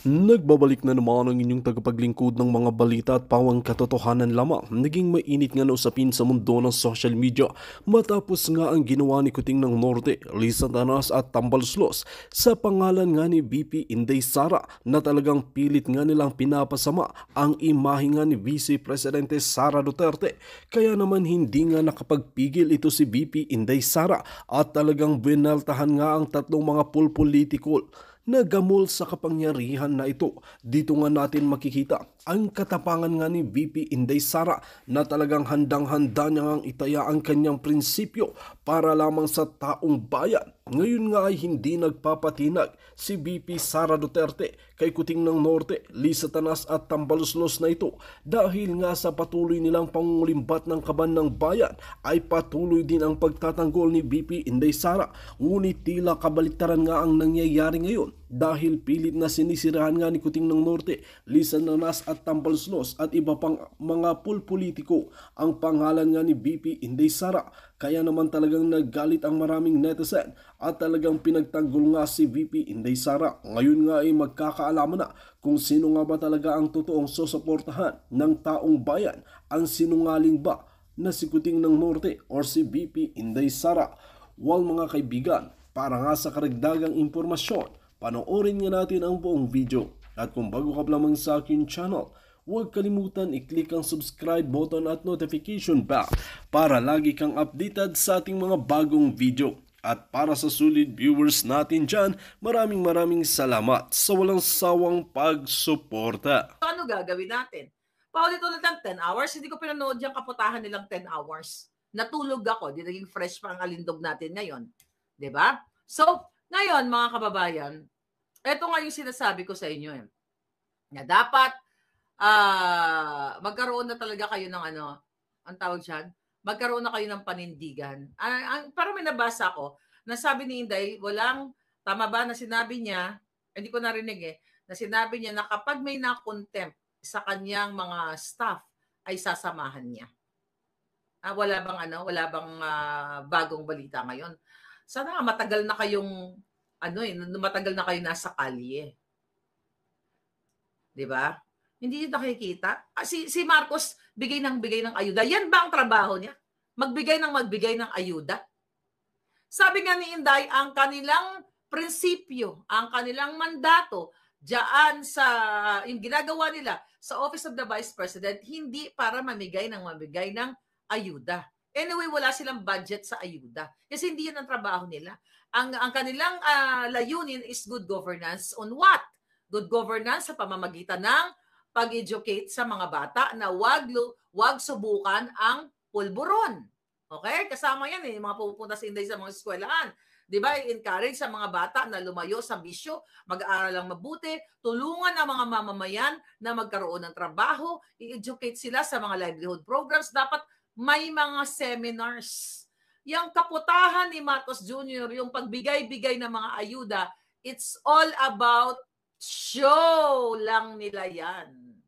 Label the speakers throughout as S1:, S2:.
S1: Nagbabalik na naman ang inyong tagapaglingkod ng mga balita at pawang katotohanan lamang. Naging mainit nga na usapin sa mundo ng social media matapos nga ang ginawa ni Kuting ng Norte, Lisa Tanas at Tambal Slos sa pangalan nga ni BP Inday Sara na talagang pilit nga nilang pinapasama ang imahe nga ni Vice Presidente Sara Duterte. Kaya naman hindi nga nakapagpigil ito si BP Inday Sara at talagang binaltahan nga ang tatlong mga pulpolitikol nagamol sa kapangyarihan na ito. Dito nga natin makikita ang katapangan nga ni VP Inday Sara na talagang handang-handa niya ngang itaya ang kanyang prinsipyo para lamang sa taong bayan. Ngayon nga ay hindi nagpapatinag si VP Sara Duterte kay Kuting ng Norte, Lisa Tanas at Tambaloslos na ito dahil nga sa patuloy nilang pangungulimbat ng kaban ng bayan ay patuloy din ang pagtatanggol ni VP Inday Sara. Ngunit tila kabaliktaran nga ang nangyayari ngayon dahil pilit na sinisirahan nga ni Kuting ng Norte, Lisa Nanas at Tambalslos at iba pang mga pulpolitiko ang pangalan nga ni BP Inday Sara. Kaya naman talagang naggalit ang maraming netizen at talagang pinagtanggol nga si VP Inday Sara. Ngayon nga ay magkakaalaman na kung sino nga ba talaga ang totoong susuportahan ng taong bayan, ang sinungaling ba na si Kuting ng Norte or si VP Inday Sara. Well mga kaibigan, para nga sa karagdagang impormasyon, Panoorin nga natin ang buong video. At kung bago ka lamang sa akin channel, huwag kalimutan i-click ang subscribe button at notification bell para lagi kang updated sa ating mga bagong video. At para sa solid viewers natin dyan, maraming maraming salamat sa walang sawang pagsuporta.
S2: Ano gagawin natin? Paulit-ulit ang 10 hours, hindi ko pinanood yung kaputahan nilang 10 hours. Natulog ako, di naging fresh pa ang alindog natin ngayon. ba? Diba? So, ngayon mga kababayan, ito nga yung sinasabi ko sa inyo eh. Na dapat uh, magkaroon na talaga kayo ng ano, ang tawag diyan, magkaroon na kayo ng panindigan. Ah, ang, ang para may nabasa ako, nasabi ni Inday, walang tama ba na sinabi niya, hindi ko narinig eh, na sinabi niya na kapag may na-contempt sa kanyang mga staff ay sasamahan niya. Ah, wala bang ano, wala bang uh, bagong balita ngayon? Sana matagal na kayong ano eh, matagal na kayo nasa kalye. Di ba? Hindi niyo nakikita. Ah, si, si Marcos, bigay ng bigay ng ayuda. Yan ba ang trabaho niya? Magbigay ng magbigay ng ayuda? Sabi nga ni Inday, ang kanilang prinsipyo, ang kanilang mandato, diyan sa, yung ginagawa nila sa Office of the Vice President, hindi para mamigay ng mamigay ng ayuda. Anyway, wala silang budget sa ayuda. Kasi hindi yan ang trabaho nila ang ang kanilang uh, layunin is good governance on what? Good governance sa pamamagitan ng pag-educate sa mga bata na wag wag subukan ang pulburon. Okay? Kasama yan eh, mga pupunta sa Inday sa mga eskwelahan. 'Di ba? Encourage sa mga bata na lumayo sa bisyo, mag-aral lang mabuti, tulungan ang mga mamamayan na magkaroon ng trabaho, i-educate sila sa mga livelihood programs. Dapat may mga seminars yung kaputahan ni Marcos Jr., yung pagbigay-bigay ng mga ayuda, it's all about show lang nila yan.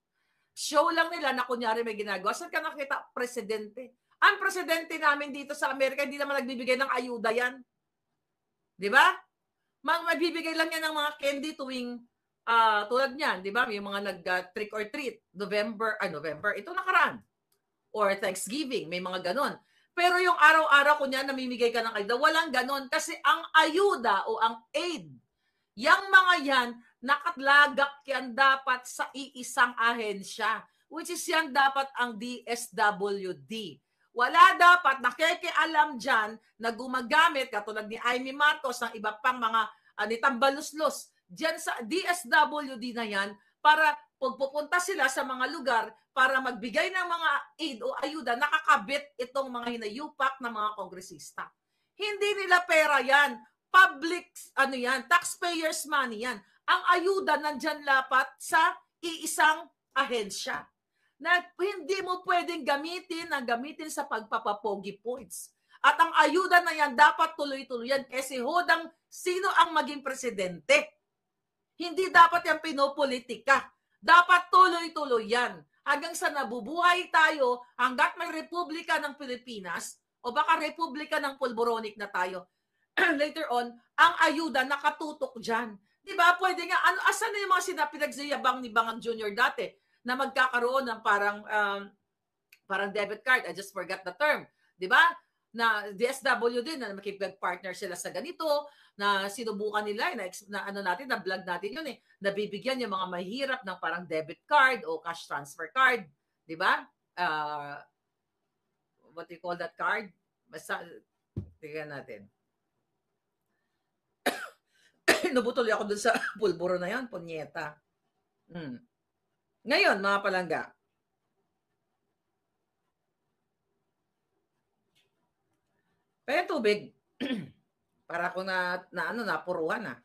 S2: Show lang nila na kunyari may ginagawa. Saan ka nakita? Presidente. Ang presidente namin dito sa Amerika, hindi naman nagbibigay ng ayuda yan. Di ba? Mag magbibigay lang yan ng mga candy tuwing uh, tulad niyan, di ba? Yung mga nag-trick ah, uh, or treat. November, ah, November, ito nakaraan. Or Thanksgiving, may mga ganon pero yung araw-araw ko niya, namimigay ka ng ayuda. Walang ganon. Kasi ang ayuda o ang aid, yung mga yan, nakatlagak yan dapat sa iisang ahensya. Which is yan dapat ang DSWD. Wala dapat nakikialam dyan na gumagamit, katulad ni Amy Marcos, ng iba pang mga uh, ah, nitambaluslos, dyan sa DSWD na yan, para pagpupunta sila sa mga lugar para magbigay ng mga aid o ayuda, nakakabit itong mga hinayupak ng mga kongresista. Hindi nila pera yan. Public, ano yan, taxpayers money yan. Ang ayuda nandyan lapat sa iisang ahensya na hindi mo pwedeng gamitin ang gamitin sa pagpapapogi points. At ang ayuda na yan dapat tuloy-tuloy yan kasi hodang sino ang maging presidente. Hindi dapat yan pinopolitika dapat tuloy-tuloy yan. Hanggang sa nabubuhay tayo, hanggat may Republika ng Pilipinas, o baka Republika ng Polboronic na tayo, later on, ang ayuda nakatutok dyan. Di ba? Pwede nga. Ano, asan na yung mga sinapinagsayabang ni Bangang Jr. dati na magkakaroon ng parang um, parang debit card. I just forgot the term. Di ba? na DSW din na makipag partner sila sa ganito na sinubukan nila na, na ano natin na vlog natin yun eh nabibigyan yung mga mahirap ng parang debit card o cash transfer card di ba uh, what do you call that card basta tingnan natin nabutol ako dun sa pulburo na yan punyeta hmm. ngayon mga palangga Pero tubig, para ako na, na ano, napuruhan na. Ah.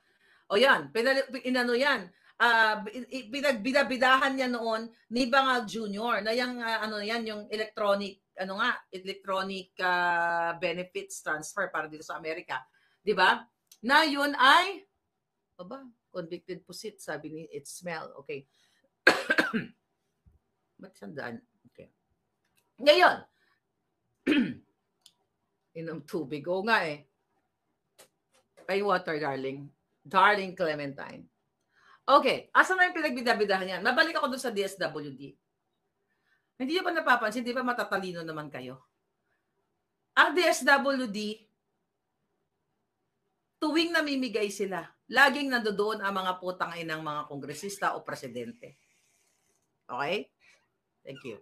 S2: O yan, pinali, inano yan, uh, ah, binagbidabidahan niya noon ni Bangal Jr. na yung, uh, ano yan, yung electronic, ano nga, electronic uh, benefits transfer para dito sa Amerika. Di ba? Na yun ay, baba, convicted posit, sabi ni It Smell. Okay. Ba't siyang daan? Okay. Ngayon, Inom tubig. Oo nga eh. Ay, water, darling. Darling Clementine. Okay. Asan na yung pinagbidabidahan niya? Nabalik ako dun sa DSWD. Hindi niyo ba napapansin? Di ba matatalino naman kayo? Ang DSWD, tuwing namimigay sila, laging nandoon ang mga putang inang mga kongresista o presidente. Okay? Thank you.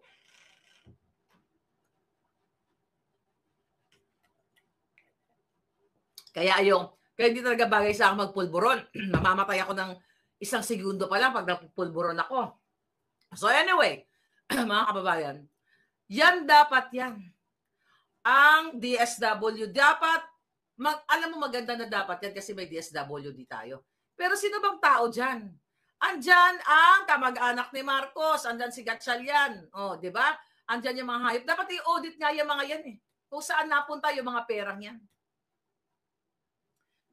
S2: Kaya yung, kaya hindi talaga bagay sa akin magpulburon. Mamamatay ako ng isang segundo pa lang pag napulburon ako. So anyway, mga kababayan, yan dapat yan. Ang DSW dapat, mag, alam mo maganda na dapat yan kasi may DSWD tayo. Pero sino bang tao dyan? Andyan ang kamag-anak ni Marcos, andyan si Gatchalian. O, oh, di ba? Andyan yung mga hayop. Dapat i-audit nga yung mga yan eh. Kung saan napunta yung mga perang yan.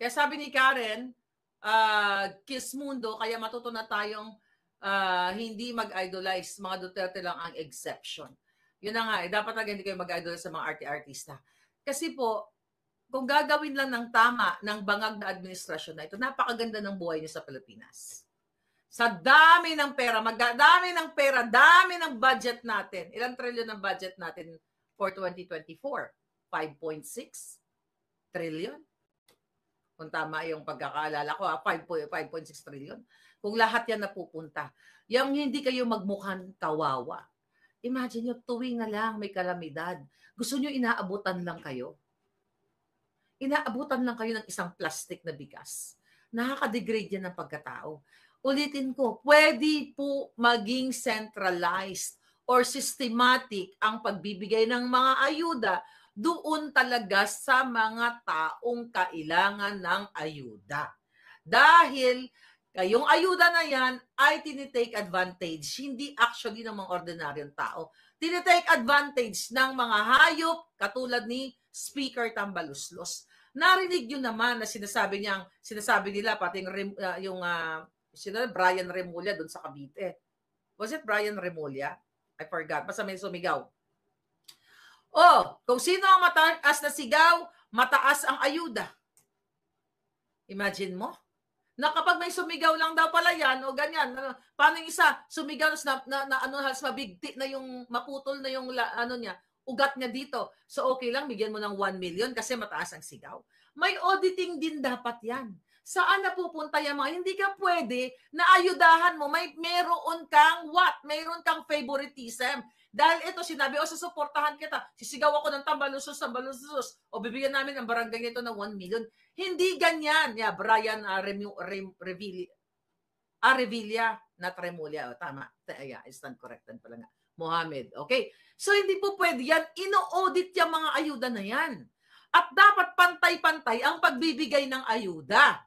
S2: Kaya sabi ni Karen, uh, kiss mundo, kaya matuto na tayong uh, hindi mag-idolize. Mga Duterte lang ang exception. Yun na nga, eh, dapat talaga hindi kayo mag-idolize sa mga arte-artista. Kasi po, kung gagawin lang ng tama ng bangag na administrasyon na ito, napakaganda ng buhay niyo sa Pilipinas. Sa dami ng pera, magdami ng pera, dami ng budget natin. Ilang trilyon ang budget natin for 2024? 5.6 trillion? kung tama yung pagkakaalala ko, 5.6 ah, trillion. Kung lahat yan napupunta, yung hindi kayo magmukhang kawawa. Imagine nyo, tuwing na lang may kalamidad. Gusto nyo inaabutan lang kayo. Inaabutan lang kayo ng isang plastic na bigas. Nakaka-degrade yan ng pagkatao. Ulitin ko, pwede po maging centralized or systematic ang pagbibigay ng mga ayuda doon talaga sa mga taong kailangan ng ayuda. Dahil yung ayuda na yan ay tinitake advantage, hindi actually ng mga ordinaryong tao. Tinitake advantage ng mga hayop katulad ni Speaker Tambaluslos. Narinig yun naman na sinasabi niyang, sinasabi nila pati yung, uh, yung uh, sino, Brian Remulla doon sa Cavite. Was it Brian Remulla? I forgot. Basta may sumigaw Oh, kung sino ang mataas na sigaw, mataas ang ayuda. Imagine mo? Na kapag may sumigaw lang daw pala yan o ganyan, paano yung isa sumigaw na, na, na ano halos mabigti na yung maputol na yung ano niya, ugat niya dito. So okay lang, bigyan mo ng 1 million kasi mataas ang sigaw. May auditing din dapat yan. Saan napupunta yung mga, hindi ka pwede na ayudahan mo, may meron kang what? Meron kang favoritism dahil ito, sinabi, o oh, susuportahan kita, sisigaw ako ng tambalusos, tambalusos, o bibigyan namin ang barangay nito ng 1 million. Hindi ganyan. Yeah, Brian uh, Remu, Rem, ah, Revilla, oh, ah, not Remulia. O, tama. Yeah, I stand corrected pala nga. Mohammed. Okay? So, hindi po pwede yan. Ino-audit yung mga ayuda na yan. At dapat pantay-pantay ang pagbibigay ng ayuda.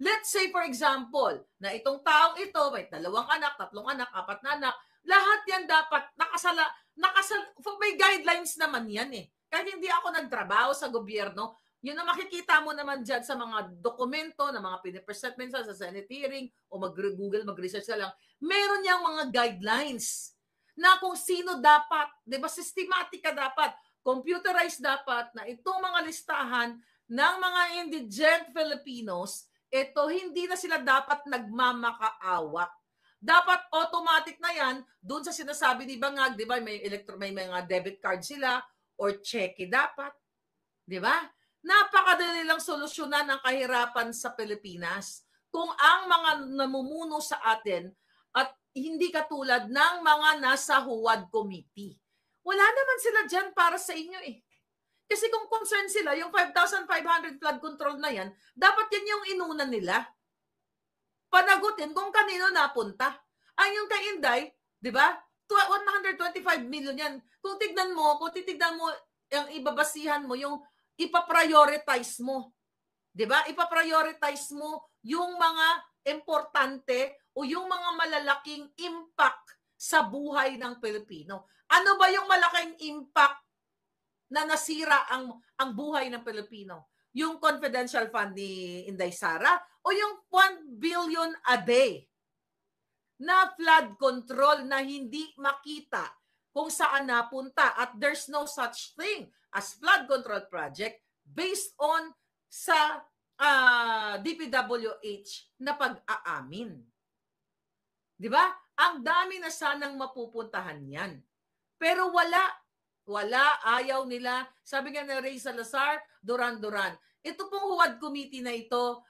S2: Let's say, for example, na itong taong ito, may dalawang anak, tatlong anak, apat na anak, lahat yan dapat nakasala, nakasala, may guidelines naman yan eh. Kahit hindi ako nagtrabaho sa gobyerno, yun ang makikita mo naman dyan sa mga dokumento, na mga pinipresent minsan sa Senate hearing, o mag-google, mag-research ka lang, meron niyang mga guidelines na kung sino dapat, di ba, systematic dapat, computerized dapat na itong mga listahan ng mga indigent Filipinos, ito hindi na sila dapat nagmamakaawa dapat automatic na yan doon sa sinasabi ni Bangag, di ba? May, electro, may mga debit card sila or cheque dapat. Di ba? Napakadali lang solusyonan ang kahirapan sa Pilipinas kung ang mga namumuno sa atin at hindi katulad ng mga nasa Huwad Committee. Wala naman sila dyan para sa inyo eh. Kasi kung concern sila, yung 5,500 flood control na yan, dapat yan yung inuna nila panagutin kung kanino napunta. Ang yung kay Inday, di ba? 125 million yan. Kung tignan mo, kung titignan mo, ang ibabasihan mo, yung ipaprioritize mo. Di ba? Ipaprioritize mo yung mga importante o yung mga malalaking impact sa buhay ng Pilipino. Ano ba yung malaking impact na nasira ang ang buhay ng Pilipino? yung confidential fund ni Inday Sara o yung 1 billion a day na flood control na hindi makita kung saan napunta at there's no such thing as flood control project based on sa uh, ah, DPWH na pag-aamin. 'Di ba? Ang dami na sanang mapupuntahan 'yan. Pero wala wala, ayaw nila. Sabi nga ni Ray Salazar, Duran-Duran. Ito pong huwad committee na ito,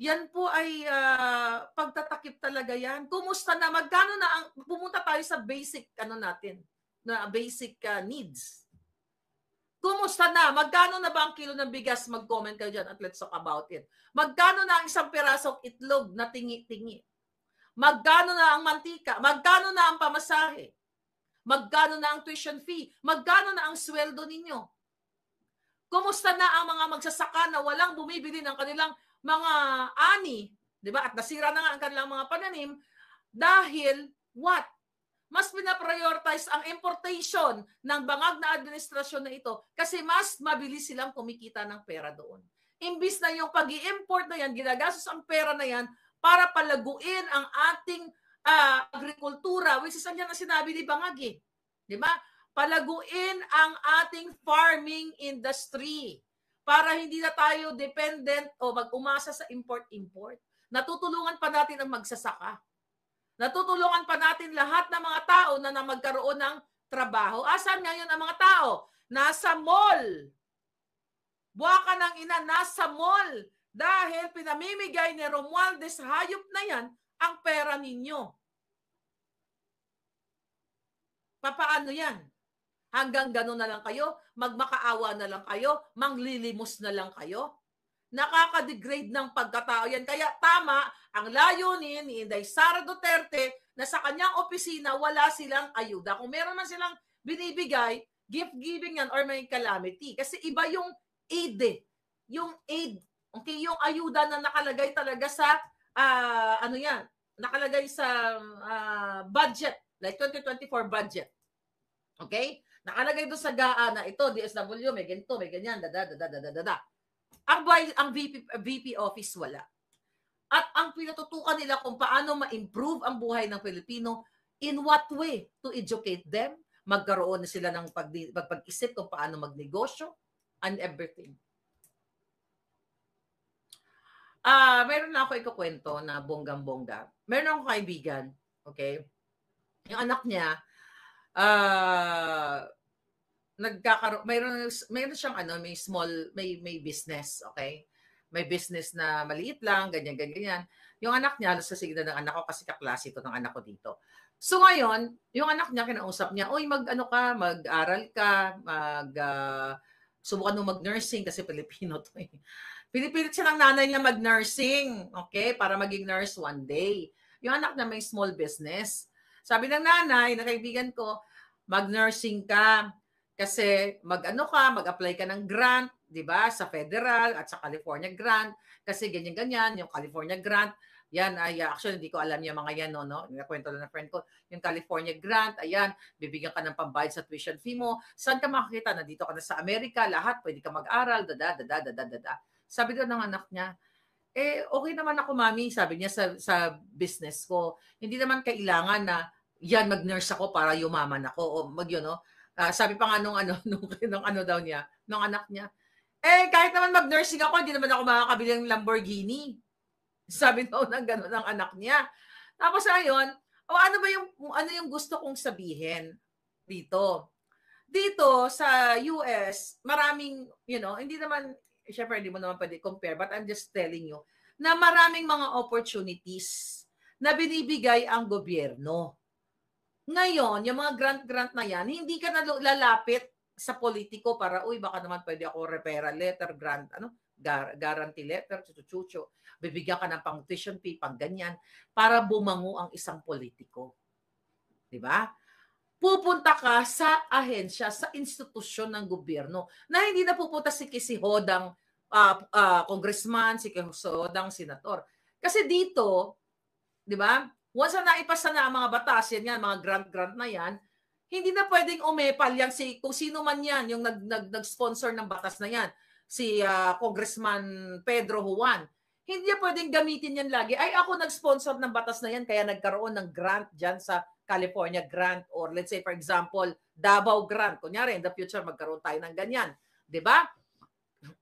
S2: yan po ay uh, pagtatakip talaga yan. Kumusta na? Magkano na ang, pumunta tayo sa basic ano natin, na basic uh, needs. Kumusta na? Magkano na ba ang kilo ng bigas? Mag-comment kayo dyan at let's talk about it. Magkano na ang isang pirasong itlog na tingi-tingi? Magkano na ang mantika? Magkano na ang pamasahe? Magkano na ang tuition fee? Magkano na ang sweldo ninyo? Kumusta na ang mga magsasaka na walang bumibili ng kanilang mga ani? 'Di ba? At nasira na nga ang kanilang mga pananim dahil what? Mas pinaprioritize ang importation ng bangag na administrasyon na ito kasi mas mabilis silang kumikita ng pera doon. Imbis na yung pag import na yan, ginagastos ang pera na yan para palaguin ang ating uh, agrikultura, which is andyan na sinabi ni Bangagi. Di ba? Palaguin ang ating farming industry para hindi na tayo dependent o mag-umasa sa import-import. Natutulungan pa natin ang magsasaka. Natutulungan pa natin lahat ng mga tao na, na magkaroon ng trabaho. Asan ngayon ang mga tao? Nasa mall. Buwaka ng ina, nasa mall. Dahil pinamimigay ni Romualdez Hayop na yan ang pera ninyo. Papaano yan? Hanggang gano'n na lang kayo, magmakaawa na lang kayo, manglilimos na lang kayo. Nakaka-degrade ng pagkatao yan. Kaya tama ang layunin ni Inday Sara Duterte na sa kanyang opisina wala silang ayuda. Kung meron man silang binibigay, gift giving yan or may calamity. Kasi iba yung aid eh. Yung aid, okay, yung ayuda na nakalagay talaga sa uh, ano yan, nakalagay sa uh, budget, like 2024 budget. Okay? Nakalagay doon sa GAA na ito, DSW, may ganito, may ganyan, da da da da Ang, ang VP, VP office wala. At ang pinatutukan nila kung paano ma-improve ang buhay ng Pilipino, in what way? To educate them, magkaroon na sila ng pag- pagpag-isip kung paano magnegosyo, and everything. Ah, uh, meron na ako ikukwento na bonggang-bongga. Meron akong kaibigan, okay? Yung anak niya, ah, uh, nagkakaroon, mayroon, mayroon siyang ano, may small, may, may business, okay? May business na maliit lang, ganyan, ganyan, ganyan. Yung anak niya, sa sasigna ng anak ko kasi kaklase ito ng anak ko dito. So ngayon, yung anak niya, kinausap niya, oy mag ano ka, mag-aral ka, mag, uh, subukan mo mag-nursing kasi Pilipino to eh. Pinipilit siya ng nanay niya mag-nursing, okay, para maging nurse one day. Yung anak na may small business. Sabi ng nanay, na kaibigan ko, mag-nursing ka kasi mag-ano ka, mag-apply ka ng grant, 'di ba, sa federal at sa California grant kasi ganyan ganyan yung California grant. Yan ay actually hindi ko alam yung mga yan no, no. Nakwento lang ng friend ko yung California grant. Ayan, bibigyan ka ng pambayad sa tuition fee mo. Saan ka makakita? Nandito ka na sa Amerika, lahat pwede ka mag-aral, da da da da sabi ko ng anak niya, eh, okay naman ako, mami, sabi niya sa, sa business ko. Hindi naman kailangan na yan, mag-nurse ako para yumaman ako. O mag, no? Uh, ah, sabi pa nga nung ano, nung, nung ano daw niya, nung anak niya, eh, kahit naman mag-nursing ako, hindi naman ako makakabili ng Lamborghini. Sabi daw ng gano'n ng anak niya. Tapos ayon, o oh, ano ba yung, ano yung gusto kong sabihin dito? Dito sa US, maraming, you know, hindi naman, syempre hindi mo naman pwede compare, but I'm just telling you, na maraming mga opportunities na binibigay ang gobyerno. Ngayon, yung mga grant-grant na yan, hindi ka na lalapit sa politiko para, uy, baka naman pwede ako referral letter, grant, ano, gar- guarantee letter, chuchucho, bibigyan ka ng pang tuition fee, pang ganyan, para bumango ang isang politiko. Di ba? pupunta ka sa ahensya, sa institusyon ng gobyerno na hindi na pupunta si kisihodang uh, uh, congressman, si kisihodang senator. Kasi dito, di ba, once na naipasa na ang mga batas, yan nga, mga grant-grant na yan, hindi na pwedeng umepal yan si kung sino man yan, yung nag, nag, nag-sponsor ng batas na yan, si uh, Congressman Pedro Juan hindi niya pwedeng gamitin yan lagi. Ay, ako nag-sponsor ng batas na yan, kaya nagkaroon ng grant dyan sa California grant or let's say for example, Davao grant. Kunyari, in the future, magkaroon tayo ng ganyan. ba? Diba?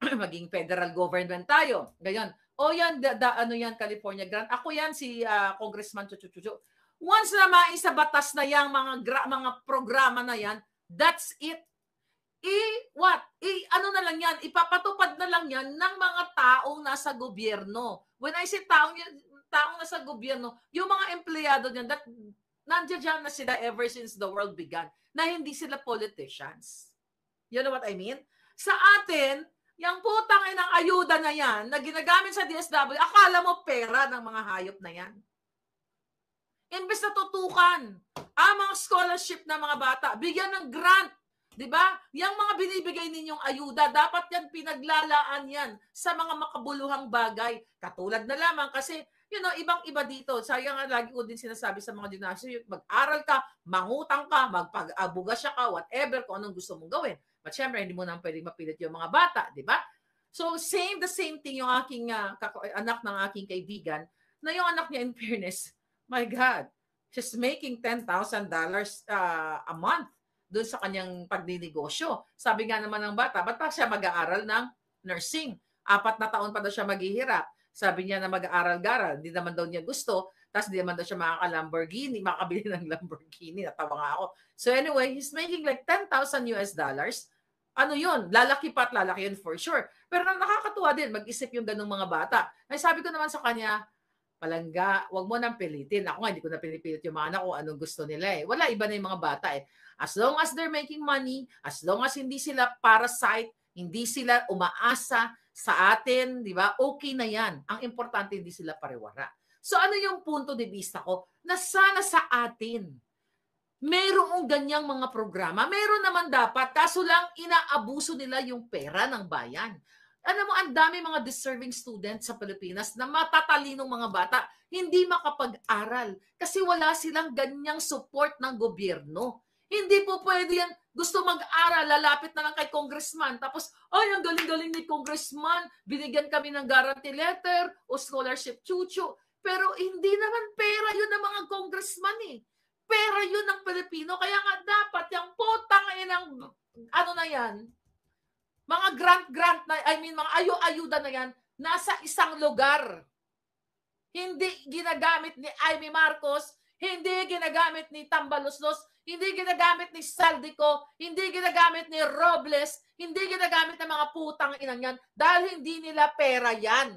S2: Maging federal government tayo. Ganyan. O yan, da, da, ano yan, California grant. Ako yan, si uh, Congressman Chuchuchuchu. Once na maisa batas na yan, mga, gra, mga programa na yan, that's it i-what? I-ano na lang yan? Ipapatupad na lang yan ng mga taong nasa gobyerno. When I say taong, taong nasa gobyerno, yung mga empleyado niyan, that, nandiyan na sila ever since the world began, na hindi sila politicians. You know what I mean? Sa atin, yung putang ng ayuda na yan, na ginagamit sa DSW, akala mo pera ng mga hayop na yan. Imbes na tutukan ang mga scholarship ng mga bata, bigyan ng grant 'Di ba? Yang mga binibigay ninyong ayuda, dapat 'yan pinaglalaan 'yan sa mga makabuluhang bagay. Katulad na lamang kasi you know, ibang-iba dito. Sayang nga lagi ko din sinasabi sa mga gymnasium, mag-aral ka, mangutang ka, magpag siya ka, whatever, kung anong gusto mong gawin. But syempre, hindi mo naman pwedeng mapilit yung mga bata, di ba? So, same the same thing yung aking uh, anak ng aking kaibigan, na yung anak niya in fairness, my God, she's making $10,000 uh, ah, a month doon sa kanyang pagninegosyo. Sabi nga naman ng bata, ba't pa siya mag-aaral ng nursing? Apat na taon pa daw siya maghihirap. Sabi niya na mag-aaral-garal, hindi naman daw niya gusto. Tapos hindi naman daw siya makaka-Lamborghini, makabili ng Lamborghini. Natawa nga ako. So anyway, he's making like 10,000 US dollars. Ano yun? Lalaki pa at lalaki yun for sure. Pero nakakatuwa din, mag-isip yung ganung mga bata. Ay sabi ko naman sa kanya, palangga, wag mo nang pilitin. Ako nga, hindi ko na pinipilit yung mga anak ko anong gusto nila eh. Wala, iba na yung mga bata eh. As long as they're making money, as long as hindi sila parasite, hindi sila umaasa sa atin, di ba? Okay na yan. Ang importante, hindi sila pariwara. So ano yung punto de vista ko? Na sana sa atin, merong ganyang mga programa. Meron naman dapat, kaso lang inaabuso nila yung pera ng bayan. Ano mo, ang dami mga deserving students sa Pilipinas na matatalinong mga bata, hindi makapag-aral kasi wala silang ganyang support ng gobyerno. Hindi po pwede yan. Gusto mag-aral, lalapit na lang kay congressman. Tapos, ay, ang galing-galing ni congressman. Binigyan kami ng guarantee letter o scholarship chuchu. Pero hindi naman pera yun ng mga congressman eh. Pera yun ng Pilipino. Kaya nga dapat yung potang inang ano na yan, mga grant-grant na, I mean, mga ayo-ayuda na yan, nasa isang lugar. Hindi ginagamit ni Amy Marcos, hindi ginagamit ni Tambaloslos, hindi ginagamit ni Saldico, hindi ginagamit ni Robles, hindi ginagamit ng mga putang inang yan dahil hindi nila pera yan.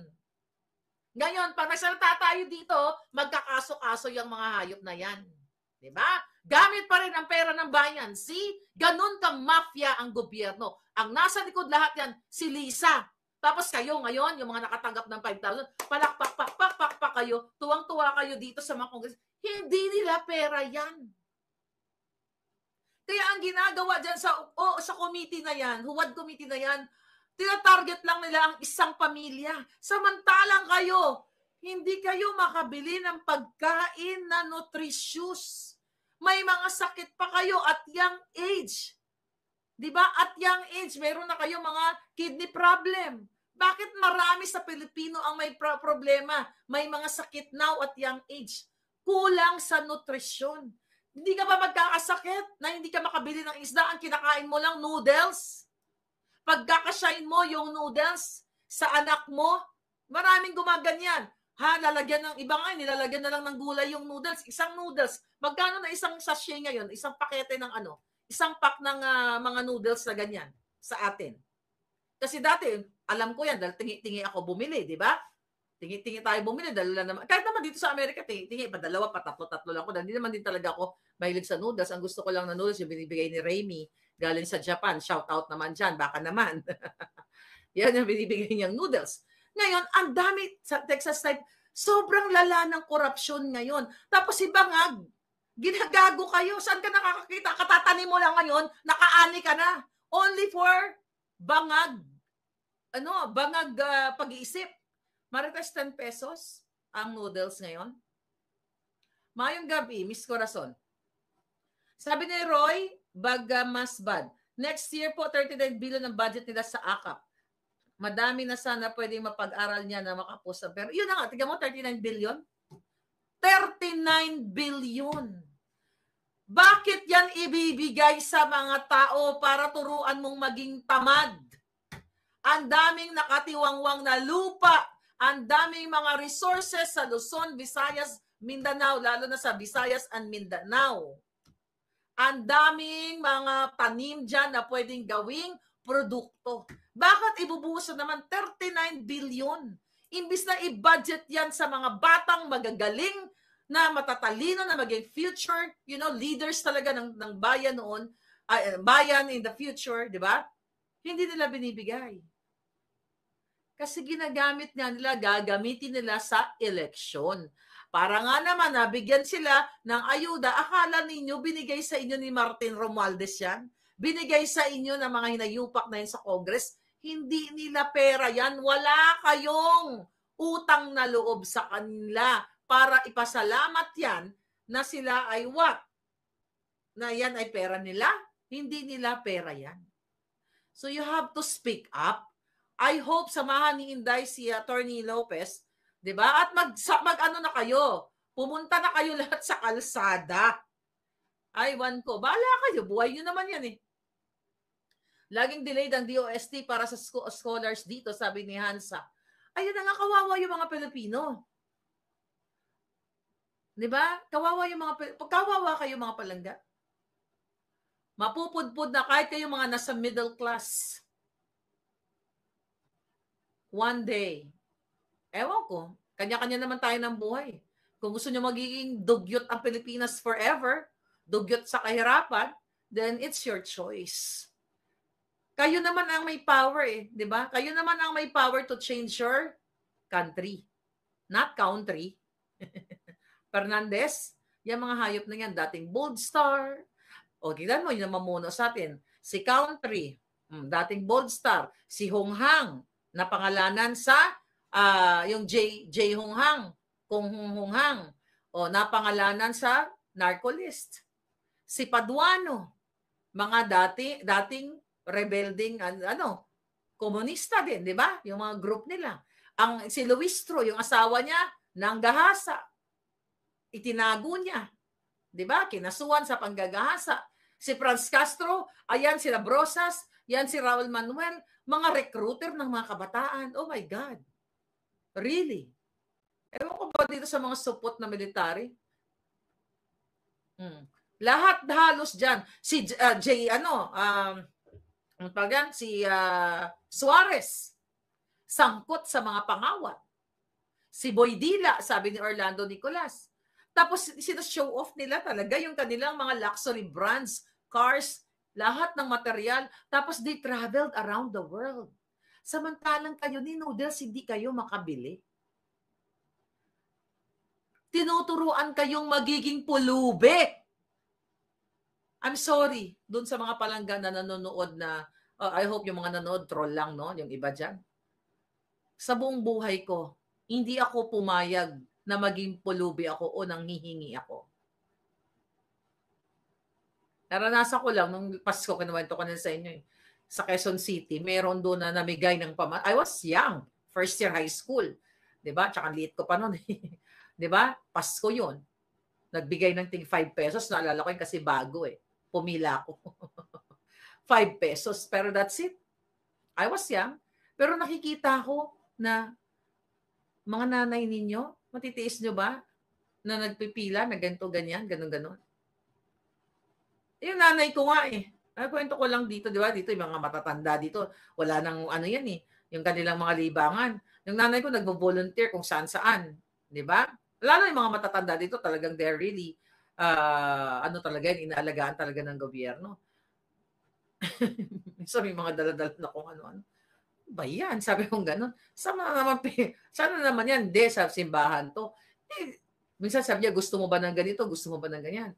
S2: Ngayon, pag nagsalita tayo dito, magkakaso-kaso yung mga hayop na yan. ba? Diba? Gamit pa rin ang pera ng bayan. See? Ganun kang mafia ang gobyerno. Ang nasa likod lahat yan, si Lisa. Tapos kayo ngayon, yung mga nakatanggap ng 5,000, palakpak, pakpak, pakpak kayo, tuwang-tuwa kayo dito sa mga kongres. Hindi nila pera yan. Kaya ang ginagawa dyan sa, o, sa committee na yan, huwad committee na yan, tinatarget lang nila ang isang pamilya. Samantalang kayo, hindi kayo makabili ng pagkain na nutritious may mga sakit pa kayo at young age. 'Di ba? At young age, meron na kayo mga kidney problem. Bakit marami sa Pilipino ang may problema? May mga sakit now at young age. Kulang sa nutrisyon. Hindi ka ba magkakasakit na hindi ka makabili ng isda? Ang kinakain mo lang noodles. Pagkakasain mo yung noodles sa anak mo, maraming gumaganyan. Ha, lalagyan ng iba nga, eh, nilalagyan na lang ng gulay yung noodles. Isang noodles, magkano na isang sachet ngayon? Isang pakete ng ano? Isang pack ng uh, mga noodles na ganyan sa atin. Kasi dati, alam ko yan, dahil tingi-tingi ako bumili, di ba? Tingi-tingi tayo bumili, dahil lang naman. Kahit naman dito sa Amerika, tingi-tingi, pa dalawa, pa tatlo-tatlo lang ko. Dahil hindi naman din talaga ako mahilig sa noodles. Ang gusto ko lang na noodles yung binibigay ni Remy, galing sa Japan. Shout out naman dyan, baka naman. yan yung binibigay niyang noodles. Ngayon, ang dami sa Texas type, sobrang lala ng korupsyon ngayon. Tapos iba nga, ginagago kayo. Saan ka nakakakita? Katatanim mo lang ngayon, nakaani ka na. Only for bangag, ano, bangag uh, pag-iisip. Marites 10 pesos ang noodles ngayon. Mayong gabi, Miss Corazon. Sabi ni Roy, baga mas bad. Next year po, 39 billion ang budget nila sa AKAP. Madami na sana pwedeng mapag-aral niya na makapusa. Pero yun na nga, tignan mo, 39 billion? 39 billion! Bakit yan ibibigay sa mga tao para turuan mong maging tamad? Ang daming nakatiwangwang na lupa, ang daming mga resources sa Luzon, Visayas, Mindanao, lalo na sa Visayas and Mindanao. Ang daming mga tanim dyan na pwedeng gawing produkto. Bakit ibubuhos na naman 39 billion? Imbis na i-budget yan sa mga batang magagaling na matatalino na maging future, you know, leaders talaga ng, ng bayan noon, uh, bayan in the future, di ba? Hindi nila binibigay. Kasi ginagamit nga nila, gagamitin nila sa election. Para nga naman, nabigyan sila ng ayuda. Akala ninyo, binigay sa inyo ni Martin Romualdez yan? binigay sa inyo ng mga hinayupak na yun sa Congress, hindi nila pera yan. Wala kayong utang na loob sa kanila para ipasalamat yan na sila ay what? Na yan ay pera nila? Hindi nila pera yan. So you have to speak up. I hope samahan ni Inday si Attorney Lopez, 'di ba? At mag mag ano na kayo. Pumunta na kayo lahat sa kalsada. Ay, ko. Bala kayo. Buhay niyo naman yan eh. Laging delayed ang DOST para sa scholars dito, sabi ni Hansa. Ayun na nga, kawawa yung mga Pilipino. Di ba? Kawawa yung mga, pagkawawa kayo mga palangga. Mapupudpud na kahit kayo mga nasa middle class. One day, ewan ko, kanya-kanya naman tayo ng buhay. Kung gusto nyo magiging dugyot ang Pilipinas forever, dugyot sa kahirapan, then it's your choice. Kayo naman ang may power eh, 'di ba? Kayo naman ang may power to change your country. Not country. Fernandez, yung mga hayop na yan, dating bold star. O, tignan mo, yun ang mamuno sa atin. Si country, hmm, dating bold star. Si Hong Hang, na pangalanan sa uh, yung J, J Hong Hang, Kung Hong Hong Hang. O, napangalanan sa narcolist. Si Paduano, mga dati, dating rebelding ano, komunista din, di ba? Yung mga group nila. Ang si Luis Tro yung asawa niya, nang nanggahasa. Itinago niya. Di ba? Kinasuhan sa panggagahasa. Si Franz Castro, ayan si Labrosas yan si Raul Manuel, mga recruiter ng mga kabataan. Oh my God. Really? Ewan ko ba dito sa mga support na military? Hmm. Lahat halos dyan. Si uh, J, ano, um, ano Pagyan, si uh, Suarez, sangkot sa mga pangawat. Si Boydila, sabi ni Orlando Nicolas. Tapos sino-show off nila talaga yung kanilang mga luxury brands, cars, lahat ng material. Tapos they traveled around the world. Samantalang kayo ni Noodles, hindi kayo makabili. Tinuturuan kayong magiging pulubik I'm sorry doon sa mga palangga na nanonood na, uh, I hope yung mga nanonood, troll lang, no? Yung iba diyan. Sa buong buhay ko, hindi ako pumayag na maging pulubi ako o nanghihingi ako. Naranasan ko lang, nung Pasko, kinuwento ko na sa inyo, eh, sa Quezon City, meron doon na namigay ng pamana. I was young, first year high school. 'Di ba? Tsaka liit ko pa noon. 'Di ba? Pasko 'yon. Nagbigay ng ting 5 pesos, naalala ko 'yun kasi bago eh pumila ako. 5 pesos, pero that's it. I was young. Pero nakikita ko na mga nanay ninyo, matitiis nyo ba na nagpipila, na ganito, ganyan, ganun, ganun? Yung nanay ko nga eh. Ay, ah, kwento ko lang dito, di ba? Dito yung mga matatanda dito. Wala nang ano yan eh. Yung kanilang mga libangan. Yung nanay ko nagbo-volunteer kung saan-saan. Di ba? Lalo yung mga matatanda dito, talagang they're really uh, ano talaga, inaalagaan talaga ng gobyerno. sabi mga daladala na kung ano-ano. Ba yan? Sabi kong ganun. Sana naman, sana naman yan, de, sa simbahan to. Eh, minsan sabi niya, gusto mo ba ng ganito? Gusto mo ba ng ganyan?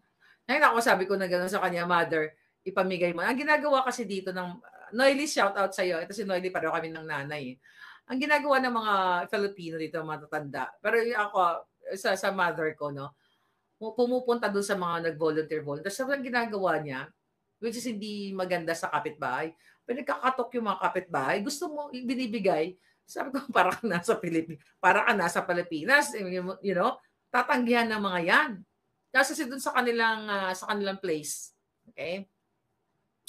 S2: Ngayon ako sabi ko na ganun sa kanya, mother, ipamigay mo. Ang ginagawa kasi dito ng, Noily, shout out sa iyo. Ito si Noily, pareho kami ng nanay. Eh. Ang ginagawa ng mga Filipino dito, matatanda. Pero ako, sa, sa mother ko, no, pumupunta doon sa mga nag-volunteer-volunteer. Sa so, ginagawa niya, which is hindi maganda sa kapitbahay, pinagkakatok yung mga kapitbahay, gusto mo, binibigay, sabi ko, para ka nasa Pilipinas, para ka nasa Pilipinas, you know, tatanggihan ng mga yan. Kasi doon sa kanilang, uh, sa kanilang place, okay,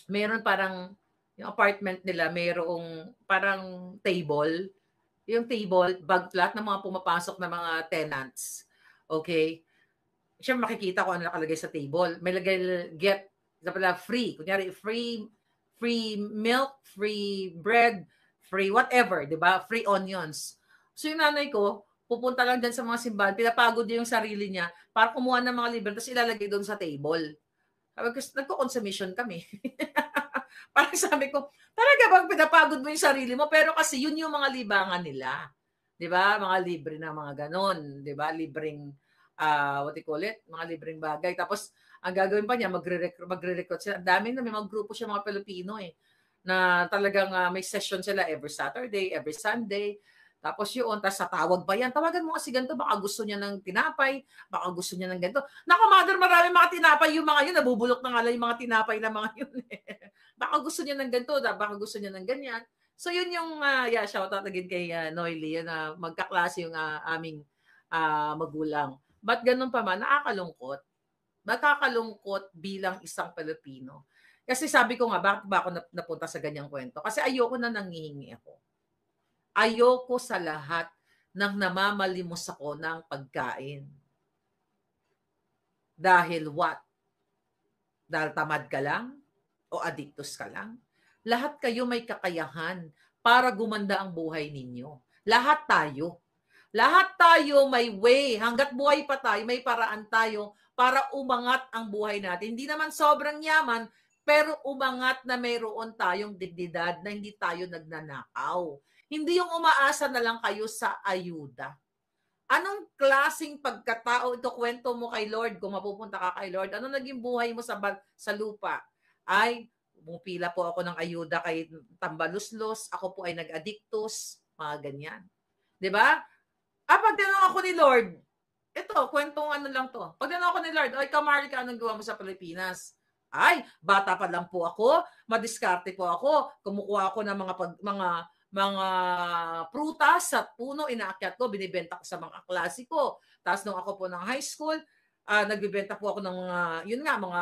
S2: meron parang, yung apartment nila, mayroong parang table, yung table, bag flat ng mga pumapasok na mga tenants, okay, siya makikita ko ano nakalagay sa table. May lagay get pala free. Kunyari, free free milk, free bread, free whatever, di ba? Free onions. So yung nanay ko, pupunta lang dyan sa mga simbahan, pinapagod niya yung sarili niya para kumuha ng mga libre, tapos ilalagay doon sa table. Sabi ko, nagko consumption kami. Parang sabi ko, talaga bang pinapagod mo yung sarili mo? Pero kasi yun yung mga libangan nila. 'di ba? Mga libre na mga ganon, 'di ba? Libreng uh, what you call it, mga libreng bagay. Tapos, ang gagawin pa niya, magre-recruit, magre-recruit siya. Ang dami na, may mga grupo siya, mga Pilipino eh, na talagang uh, may session sila every Saturday, every Sunday. Tapos yun, tapos sa tawag pa yan? Tawagan mo kasi ganito, baka gusto niya ng tinapay, baka gusto niya ng ganito. Naku, mother, marami mga tinapay yung mga yun, nabubulok na nga lang yung mga tinapay na mga yun. Eh. baka gusto niya ng ganito, baka gusto niya ng ganyan. So yun yung, uh, yeah, shout out again kay uh, Noily, yun, uh, magkaklase yung uh, aming uh, magulang. But ganun pa man, nakakalungkot. Nakakalungkot bilang isang Pilipino. Kasi sabi ko nga, bakit ba ako napunta sa ganyang kwento? Kasi ayoko na nangihingi ako. Ayoko sa lahat ng namamalimos ako ng pagkain. Dahil what? Dahil tamad ka lang? O adiktos ka lang? Lahat kayo may kakayahan para gumanda ang buhay ninyo. Lahat tayo lahat tayo may way. Hanggat buhay pa tayo, may paraan tayo para umangat ang buhay natin. Hindi naman sobrang yaman, pero umangat na mayroon tayong dignidad na hindi tayo nagnanakaw. Hindi yung umaasa na lang kayo sa ayuda. Anong klasing pagkatao ito kwento mo kay Lord kung mapupunta ka kay Lord? Ano naging buhay mo sa sa lupa? Ay, pumipila po ako ng ayuda kay Tambaluslos, ako po ay nag-addictus, mga ganyan. 'Di ba? Ah, pag tinanong ako ni Lord, ito, kwentong ano lang to. Pag ako ni Lord, ay, Kamari ka, anong gawa mo sa Pilipinas? Ay, bata pa lang po ako, madiskarte po ako, kumukuha ako ng mga pag, mga mga prutas at puno, inaakyat ko, binibenta ko sa mga klase ko. Tapos nung ako po ng high school, uh, nagbibenta po ako ng uh, yun nga, mga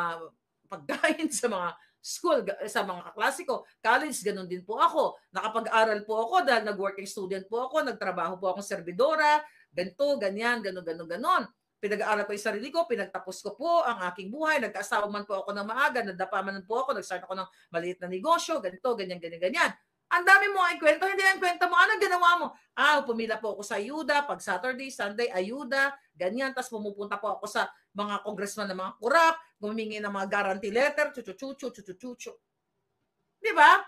S2: pagkain sa mga school, sa mga kaklase college, ganun din po ako. Nakapag-aral po ako dahil nag-working student po ako, nagtrabaho po akong servidora, ganito, ganyan, ganun, ganun, ganun. Pinag-aaral ko yung sarili ko, pinagtapos ko po ang aking buhay, nagkaasawa man po ako ng maaga, nadapa man po ako, nag ako ng maliit na negosyo, ganito, ganyan, ganyan, ganyan. Ang dami mo ay kwento, hindi ang kwento mo. Anong ginawa mo? Ah, pumila po ako sa ayuda, pag Saturday, Sunday, ayuda, ganyan. Tapos pumupunta po ako sa mga congressman ng mga kurap, gumingi ng mga guarantee letter, chuchuchuchu, chuchuchuchu. Di ba?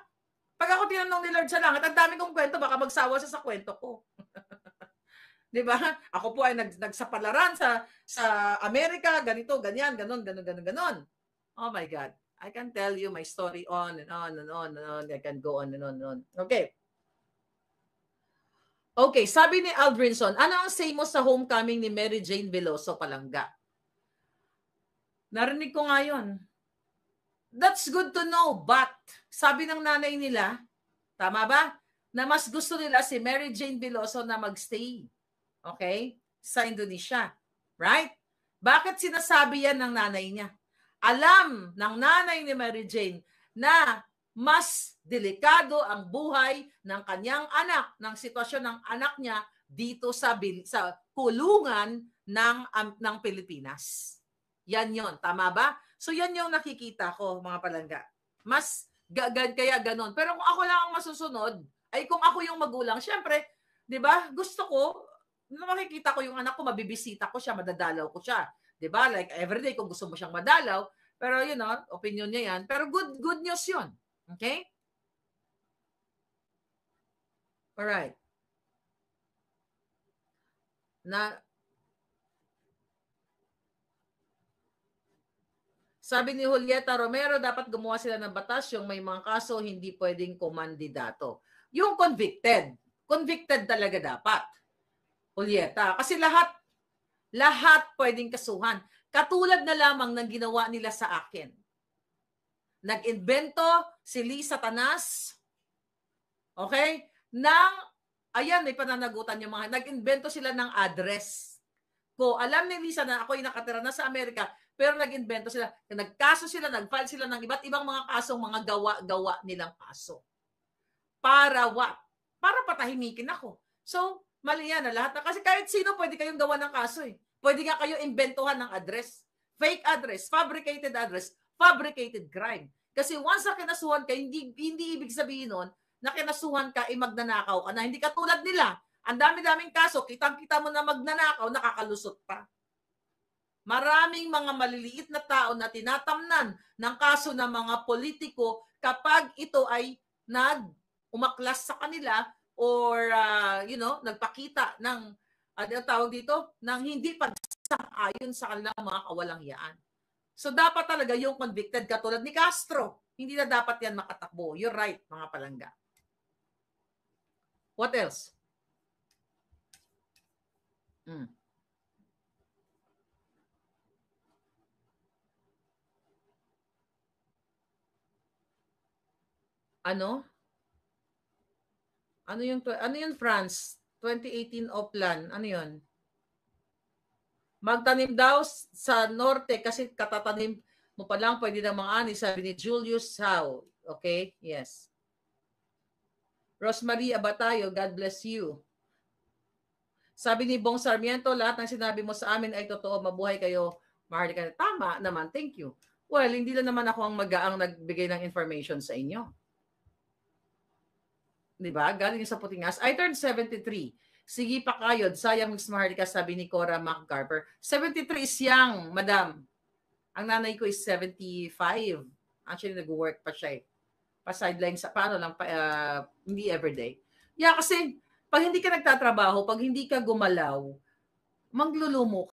S2: Pag ako tinanong ni Lord sa langit, ang dami kong kwento, baka magsawa siya sa kwento ko. Di ba? Ako po ay nag, nagsapalaran sa sa Amerika, ganito, ganyan, ganon, ganon, ganon, ganon. Oh my God. I can tell you my story on and on and on and on. I can go on and on and on. Okay. Okay, sabi ni Aldrinson, ano ang say mo sa homecoming ni Mary Jane Veloso Palangga? Narinig ko nga yun. That's good to know, but sabi ng nanay nila, tama ba? Na mas gusto nila si Mary Jane Veloso na magstay. Okay? Sa Indonesia. Right? Bakit sinasabi yan ng nanay niya? alam ng nanay ni Mary Jane na mas delikado ang buhay ng kanyang anak, ng sitwasyon ng anak niya dito sa, sa kulungan ng, um, ng Pilipinas. Yan yon Tama ba? So yan yung nakikita ko, mga palangga. Mas gagad kaya ganon. Pero kung ako lang ang masusunod, ay kung ako yung magulang, syempre, di ba, gusto ko, makikita ko yung anak ko, mabibisita ko siya, madadalaw ko siya. Di ba? Like everyday, kung gusto mo siyang madalaw, pero you know, opinion niya yan. Pero good good news yun. Okay? All right. Na, Sabi ni Julieta Romero, dapat gumawa sila ng batas yung may mga kaso hindi pwedeng kumandidato. Yung convicted, convicted talaga dapat. Julieta, kasi lahat lahat pwedeng kasuhan. Katulad na lamang ng ginawa nila sa akin. Nag-invento si Lisa Tanas. okay, Nang, ayan, may pananagutan yung mga, nag-invento sila ng address ko. Alam ni Lisa na ako'y nakatira na sa Amerika, pero nag-invento sila, nagkaso sila, nag-file sila ng iba't ibang mga kasong mga gawa-gawa nilang kaso. Para what? Para patahimikin ako. So, mali yan na lahat. Na, kasi kahit sino pwede kayong gawa ng kaso eh. Pwede nga kayo imbentuhan ng address. Fake address, fabricated address, fabricated crime. Kasi once na kinasuhan ka, hindi, hindi ibig sabihin nun na kinasuhan ka, ay eh, magnanakaw ka na. Hindi katulad nila. Ang dami-daming kaso, kitang-kita mo na magnanakaw, nakakalusot pa. Maraming mga maliliit na tao na tinatamnan ng kaso ng mga politiko kapag ito ay nag umaklas sa kanila or uh, you know, nagpakita ng ano tawag dito, nang hindi pagsang-ayon sa kanilang mga kawalang yaan. So dapat talaga yung convicted katulad ni Castro, hindi na dapat yan makatakbo. You're right, mga palangga. What else? Hmm. Ano? Ano yung ano yung France? 2018 Oplan, ano yon? Magtanim daw sa norte kasi katatanim mo pa lang pwede ng mga ani, sabi ni Julius Howe. Okay? Yes. Rosemary Abatayo, God bless you. Sabi ni Bong Sarmiento, lahat ng sinabi mo sa amin ay totoo, mabuhay kayo, mahal ka. Tama naman, thank you. Well, hindi lang naman ako ang mag-aang nagbigay ng information sa inyo. 'di ba? Galing sa puting Putingas. I turned 73. Sige pa kayo, sayang Miss Maharlika, sabi ni Cora McCarver. 73 is young, madam. Ang nanay ko is 75. Actually, nag-work pa siya eh. Pa-sideline sa, paano lang, pa, uh, hindi everyday. Yeah, kasi pag hindi ka nagtatrabaho, pag hindi ka gumalaw, manglulumo